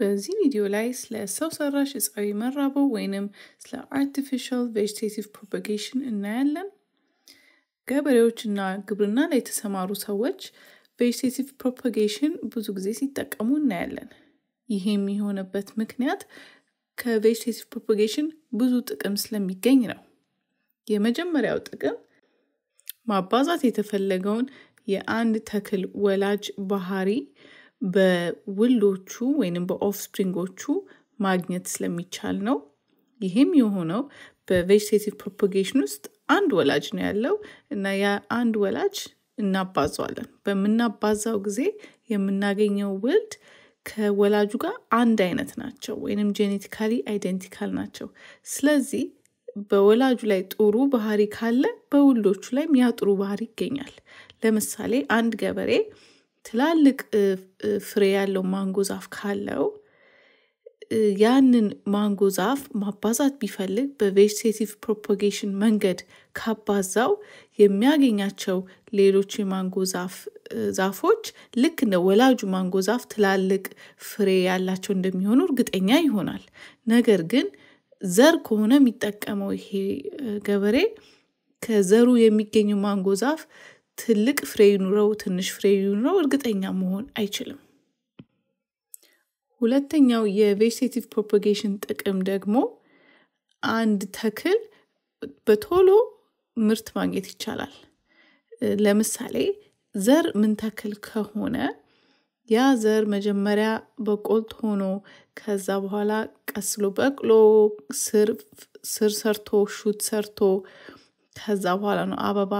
በዚህ ቪዲዮ ላይ ስለ ሰው ሰራሽ እፃዊ መራቦ ወይንም ስለ አርቲፊሻል ቬጅቴቲቭ ፕሮፓጌሽን እናያለን። እና ግብርና ላይ የተሰማሩ ሰዎች ቬጅቴቲቭ ፕሮፓጌሽን ብዙ ጊዜ ሲጠቀሙ እናያለን። ይህ የሚሆንበት ምክንያት ከቬጅቴቲቭ ፕሮፓጌሽን ብዙ ጥቅም ስለሚገኝ ነው። የመጀመሪያው ጥቅም ማባዛት የተፈለገውን የአንድ ተክል ወላጅ ባህሪ በውሎቹ ወይንም በኦፍስፕሪንጎቹ ማግኘት ስለሚቻል ነው። ይህም የሆነው በቬጅቴቲቭ ፕሮፖጌሽን ውስጥ አንድ ወላጅ ነው ያለው እና ያ አንድ ወላጅ እናባዛዋለን። በምናባዛው ጊዜ የምናገኘው ውልድ ከወላጁ ጋር አንድ አይነት ናቸው ወይንም ጄኔቲካሊ አይደንቲካል ናቸው። ስለዚህ በወላጁ ላይ ጥሩ ባህሪ ካለ በውሎቹ ላይም ያ ጥሩ ባህሪ ይገኛል። ለምሳሌ አንድ ገበሬ ትላልቅ ፍሬ ያለው ማንጎ ዛፍ ካለው ያንን ማንጎ ዛፍ ማባዛት ቢፈልግ በቬጅቴቲቭ ፕሮፓጌሽን መንገድ ካባዛው የሚያገኛቸው ሌሎች የማንጎ ዛፍ ዛፎች ልክ እንደ ወላጁ ማንጎ ዛፍ ትላልቅ ፍሬ ያላቸው እንደሚሆኑ እርግጠኛ ይሆናል። ነገር ግን ዘር ከሆነ የሚጠቀመው ይሄ ገበሬ ከዘሩ የሚገኘው ማንጎ ዛፍ ትልቅ ፍሬ ይኑረው ትንሽ ፍሬ ይኑረው እርግጠኛ መሆን አይችልም። ሁለተኛው የቬጅቴቲቭ ፕሮፓጌሽን ጥቅም ደግሞ አንድ ተክል በቶሎ ምርት ማግኘት ይቻላል። ለምሳሌ ዘር ምን ተክል ከሆነ ያ ዘር መጀመሪያ በቆልት ሆኖ ከዛ በኋላ ቀስሎ በቅሎ ስር ሰርቶ ሹት ሰርቶ ከዛ በኋላ ነው አበባ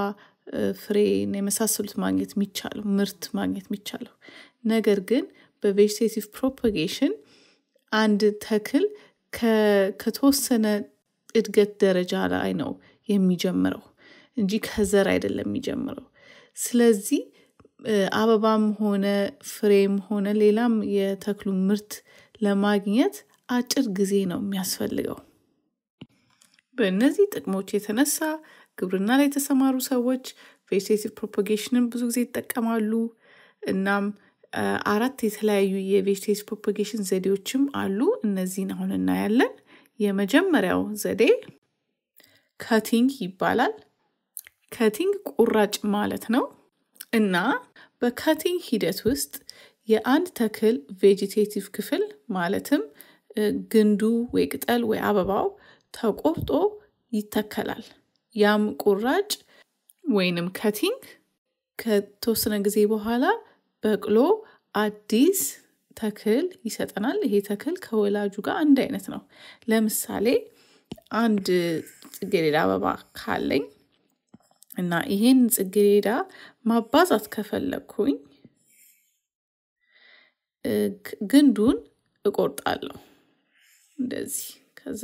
ፍሬን የመሳሰሉት ማግኘት የሚቻለው ምርት ማግኘት የሚቻለው ነገር ግን በቬጅቴቲቭ ፕሮፓጌሽን አንድ ተክል ከተወሰነ እድገት ደረጃ ላይ ነው የሚጀምረው እንጂ ከዘር አይደለም የሚጀምረው ስለዚህ አበባም ሆነ ፍሬም ሆነ ሌላም የተክሉ ምርት ለማግኘት አጭር ጊዜ ነው የሚያስፈልገው በእነዚህ ጥቅሞች የተነሳ ግብርና ላይ የተሰማሩ ሰዎች ቬጅቴቲቭ ፕሮፓጌሽንን ብዙ ጊዜ ይጠቀማሉ። እናም አራት የተለያዩ የቬጅቴቲቭ ፕሮፓጌሽን ዘዴዎችም አሉ። እነዚህን አሁን እናያለን። የመጀመሪያው ዘዴ ከቲንግ ይባላል። ከቲንግ ቁራጭ ማለት ነው እና በከቲንግ ሂደት ውስጥ የአንድ ተክል ቬጅቴቲቭ ክፍል ማለትም ግንዱ ወይ ቅጠል ወይ አበባው ተቆርጦ ይተከላል። ያም ቁራጭ ወይንም ከቲንግ ከተወሰነ ጊዜ በኋላ በቅሎ አዲስ ተክል ይሰጠናል። ይሄ ተክል ከወላጁ ጋር አንድ አይነት ነው። ለምሳሌ አንድ ጽጌሬዳ አበባ ካለኝ እና ይሄን ጽጌሬዳ ማባዛት ከፈለግኩኝ ግንዱን እቆርጣለሁ። እንደዚህ ከዛ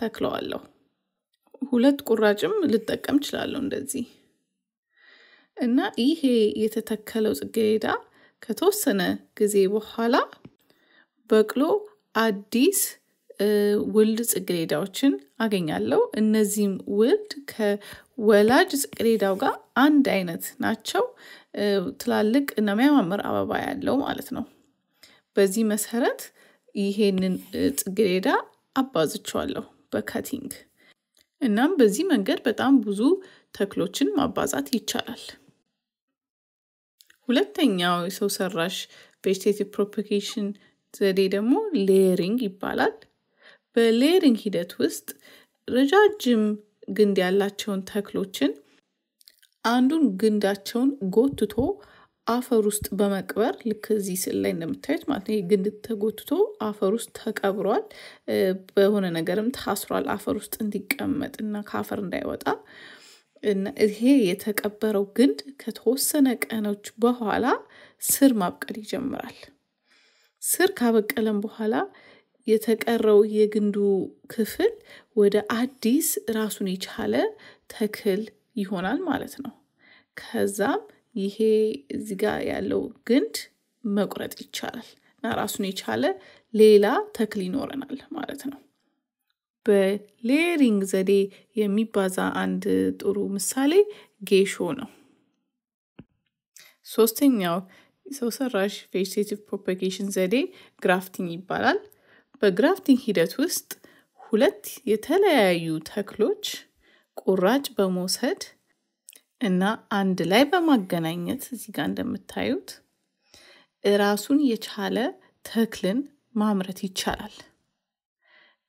ተክለዋለሁ። ሁለት ቁራጭም ልጠቀም ችላለሁ እንደዚህ እና ይሄ የተተከለው ጽጌሬዳ ከተወሰነ ጊዜ በኋላ በቅሎ አዲስ ውልድ ጽጌሬዳዎችን አገኛለሁ። እነዚህም ውልድ ከወላጅ ጽጌሬዳው ጋር አንድ አይነት ናቸው። ትላልቅ እና የሚያማምር አበባ ያለው ማለት ነው። በዚህ መሰረት ይሄንን ጽጌሬዳ አባዝቸዋለሁ በካቲንግ እናም በዚህ መንገድ በጣም ብዙ ተክሎችን ማባዛት ይቻላል። ሁለተኛው የሰው ሰራሽ ቬጅቴቲቭ ፕሮፖጌሽን ዘዴ ደግሞ ሌየሪንግ ይባላል። በሌየሪንግ ሂደት ውስጥ ረጃጅም ግንድ ያላቸውን ተክሎችን አንዱን ግንዳቸውን ጎትቶ አፈር ውስጥ በመቅበር ልክ እዚህ ስዕል ላይ እንደምታዩት ማለት ነው። ይህ ግንድ ተጎትቶ አፈር ውስጥ ተቀብሯል። በሆነ ነገርም ታስሯል አፈር ውስጥ እንዲቀመጥ እና ከአፈር እንዳይወጣ እና ይሄ የተቀበረው ግንድ ከተወሰነ ቀኖች በኋላ ስር ማብቀል ይጀምራል። ስር ካበቀለም በኋላ የተቀረው የግንዱ ክፍል ወደ አዲስ ራሱን የቻለ ተክል ይሆናል ማለት ነው። ከዛም ይሄ እዚህ ጋር ያለው ግንድ መቁረጥ ይቻላል እና ራሱን የቻለ ሌላ ተክል ይኖረናል ማለት ነው። በሌሪንግ ዘዴ የሚባዛ አንድ ጥሩ ምሳሌ ጌሾ ነው። ሶስተኛው ሰው ሰራሽ ቬጅቴቲቭ ፕሮፓጌሽን ዘዴ ግራፍቲንግ ይባላል። በግራፍቲንግ ሂደት ውስጥ ሁለት የተለያዩ ተክሎች ቁራጭ በመውሰድ እና አንድ ላይ በማገናኘት እዚህ ጋር እንደምታዩት ራሱን የቻለ ተክልን ማምረት ይቻላል።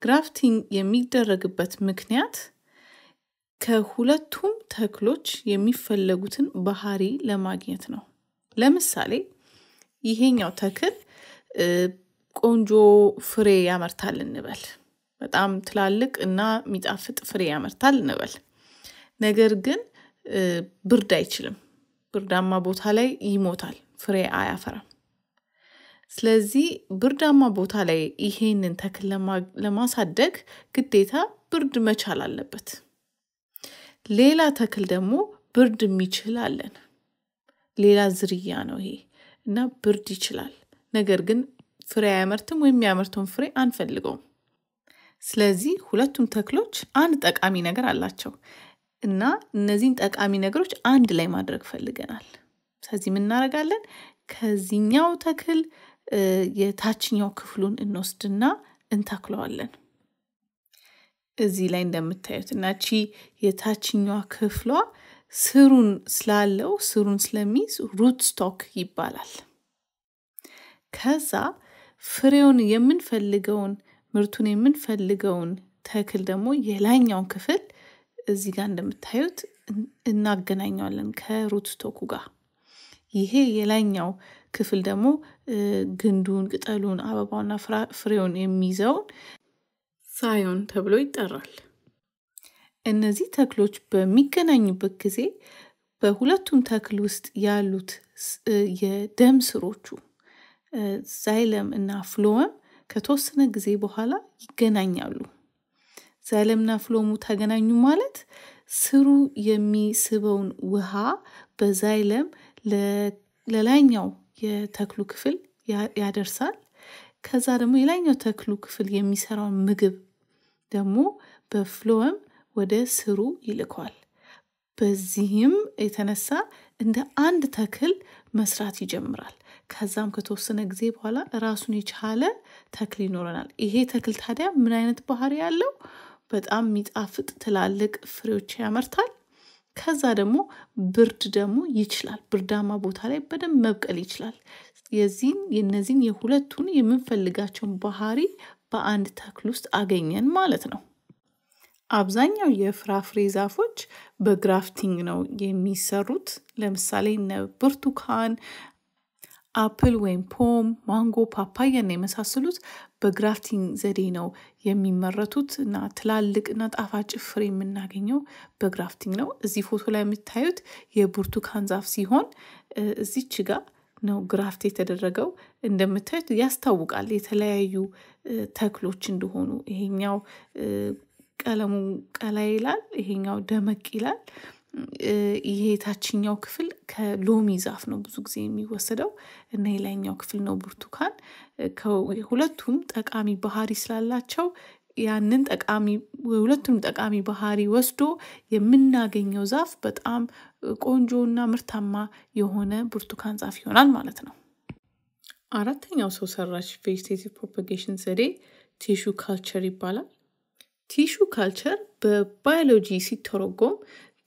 ግራፍቲንግ የሚደረግበት ምክንያት ከሁለቱም ተክሎች የሚፈለጉትን ባህሪ ለማግኘት ነው። ለምሳሌ ይሄኛው ተክል ቆንጆ ፍሬ ያመርታል እንበል፣ በጣም ትላልቅ እና የሚጣፍጥ ፍሬ ያመርታል እንበል። ነገር ግን ብርድ አይችልም። ብርዳማ ቦታ ላይ ይሞታል፣ ፍሬ አያፈራም። ስለዚህ ብርዳማ ቦታ ላይ ይሄንን ተክል ለማሳደግ ግዴታ ብርድ መቻል አለበት። ሌላ ተክል ደግሞ ብርድ የሚችል አለን። ሌላ ዝርያ ነው ይሄ እና ብርድ ይችላል። ነገር ግን ፍሬ አያመርትም ወይም የሚያመርተውን ፍሬ አንፈልገውም። ስለዚህ ሁለቱም ተክሎች አንድ ጠቃሚ ነገር አላቸው። እና እነዚህን ጠቃሚ ነገሮች አንድ ላይ ማድረግ ፈልገናል። ስለዚህ የምናደርጋለን ከዚህኛው ተክል የታችኛው ክፍሉን እንወስድና እንተክለዋለን። እዚህ ላይ እንደምታዩት እና ቺ የታችኛዋ ክፍሏ ስሩን ስላለው ስሩን ስለሚይዝ ሩት ስቶክ ይባላል። ከዛ ፍሬውን የምንፈልገውን ምርቱን የምንፈልገውን ተክል ደግሞ የላይኛውን ክፍል እዚህ ጋር እንደምታዩት እናገናኘዋለን ከሩት ቶኩ ጋር። ይሄ የላይኛው ክፍል ደግሞ ግንዱን፣ ቅጠሉን፣ አበባውና ፍሬውን የሚይዘውን ሳዮን ተብሎ ይጠራል። እነዚህ ተክሎች በሚገናኙበት ጊዜ በሁለቱም ተክል ውስጥ ያሉት የደም ስሮቹ ዛይለም እና ፍሎወም ከተወሰነ ጊዜ በኋላ ይገናኛሉ። ዘለምና ፍሎሙ ተገናኙ ማለት ስሩ የሚስበውን ውሃ በዛይለም ለላይኛው የተክሉ ክፍል ያደርሳል። ከዛ ደግሞ የላይኛው ተክሉ ክፍል የሚሰራውን ምግብ ደግሞ በፍሎወም ወደ ስሩ ይልከዋል። በዚህም የተነሳ እንደ አንድ ተክል መስራት ይጀምራል። ከዛም ከተወሰነ ጊዜ በኋላ ራሱን የቻለ ተክል ይኖረናል። ይሄ ተክል ታዲያ ምን አይነት ባህሪ ያለው? በጣም የሚጣፍጥ ትላልቅ ፍሬዎች ያመርታል። ከዛ ደግሞ ብርድ ደግሞ ይችላል። ብርዳማ ቦታ ላይ በደንብ መብቀል ይችላል። የዚህን የነዚህን የሁለቱን የምንፈልጋቸውን ባህሪ በአንድ ተክል ውስጥ አገኘን ማለት ነው። አብዛኛው የፍራፍሬ ዛፎች በግራፍቲንግ ነው የሚሰሩት። ለምሳሌ እነ ብርቱካን፣ አፕል ወይም ፖም፣ ማንጎ፣ ፓፓያና የመሳሰሉት በግራፍቲንግ ዘዴ ነው የሚመረቱት እና ትላልቅ እና ጣፋጭ ፍሬ የምናገኘው በግራፍቲንግ ነው። እዚህ ፎቶ ላይ የምታዩት የብርቱካን ዛፍ ሲሆን እዚች ጋር ነው ግራፍት የተደረገው። እንደምታዩት ያስታውቃል የተለያዩ ተክሎች እንደሆኑ። ይሄኛው ቀለሙ ቀላ ይላል፣ ይሄኛው ደመቅ ይላል። ይሄ የታችኛው ክፍል ከሎሚ ዛፍ ነው ብዙ ጊዜ የሚወሰደው እና የላይኛው ክፍል ነው ብርቱካን። ሁለቱም ጠቃሚ ባህሪ ስላላቸው ያንን ጠቃሚ ሁለቱንም ጠቃሚ ባህሪ ወስዶ የምናገኘው ዛፍ በጣም እና ምርታማ የሆነ ብርቱካን ዛፍ ይሆናል ማለት ነው። አራተኛው ሰው ሰራሽ ቬጅቴቲቭ ፕሮፓጌሽን ዘዴ ቲሹ ካልቸር ይባላል። ቲሹ ካልቸር በባዮሎጂ ሲተረጎም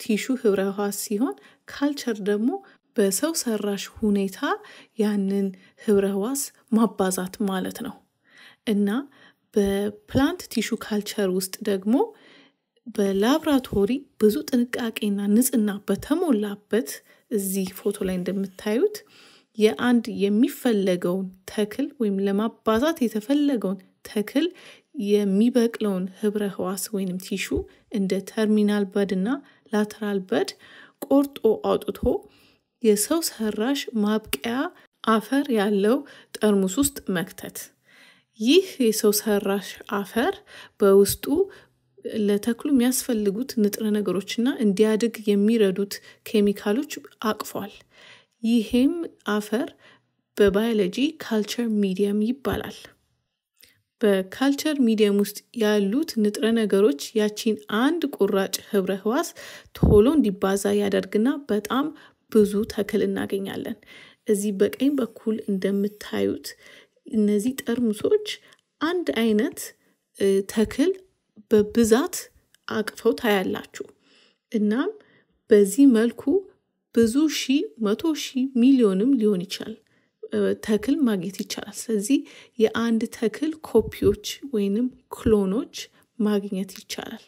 ቲሹ ህብረ ህዋስ ሲሆን ካልቸር ደግሞ በሰው ሰራሽ ሁኔታ ያንን ህብረ ህዋስ ማባዛት ማለት ነው እና በፕላንት ቲሹ ካልቸር ውስጥ ደግሞ በላብራቶሪ ብዙ ጥንቃቄና ንጽህና በተሞላበት እዚህ ፎቶ ላይ እንደምታዩት የአንድ የሚፈለገውን ተክል ወይም ለማባዛት የተፈለገውን ተክል የሚበቅለውን ህብረ ህዋስ ወይንም ቲሹ እንደ ተርሚናል በድና ላተራል በድ ቆርጦ አውጥቶ የሰው ሰራሽ ማብቂያ አፈር ያለው ጠርሙስ ውስጥ መክተት። ይህ የሰው ሰራሽ አፈር በውስጡ ለተክሉ የሚያስፈልጉት ንጥረ ነገሮችና እንዲያድግ የሚረዱት ኬሚካሎች አቅፏል። ይህም አፈር በባዮሎጂ ካልቸር ሚዲየም ይባላል። በካልቸር ሚዲየም ውስጥ ያሉት ንጥረ ነገሮች ያቺን አንድ ቁራጭ ህብረ ህዋስ ቶሎ እንዲባዛ ያደርግና በጣም ብዙ ተክል እናገኛለን። እዚህ በቀኝ በኩል እንደምታዩት እነዚህ ጠርሙሶች አንድ አይነት ተክል በብዛት አቅፈው ታያላችሁ። እናም በዚህ መልኩ ብዙ ሺህ መቶ ሺህ ሚሊዮንም ሊሆን ይችላል። ተክል ማግኘት ይቻላል። ስለዚህ የአንድ ተክል ኮፒዎች ወይንም ክሎኖች ማግኘት ይቻላል።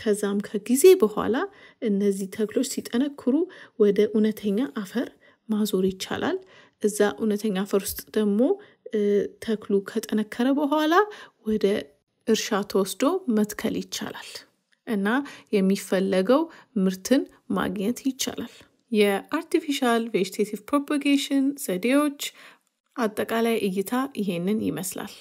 ከዛም ከጊዜ በኋላ እነዚህ ተክሎች ሲጠነክሩ ወደ እውነተኛ አፈር ማዞር ይቻላል። እዛ እውነተኛ አፈር ውስጥ ደግሞ ተክሉ ከጠነከረ በኋላ ወደ እርሻ ተወስዶ መትከል ይቻላል እና የሚፈለገው ምርትን ማግኘት ይቻላል። የአርቲፊሻል ቬጅቴቲቭ ፕሮፓጌሽን ዘዴዎች አጠቃላይ እይታ ይሄንን ይመስላል።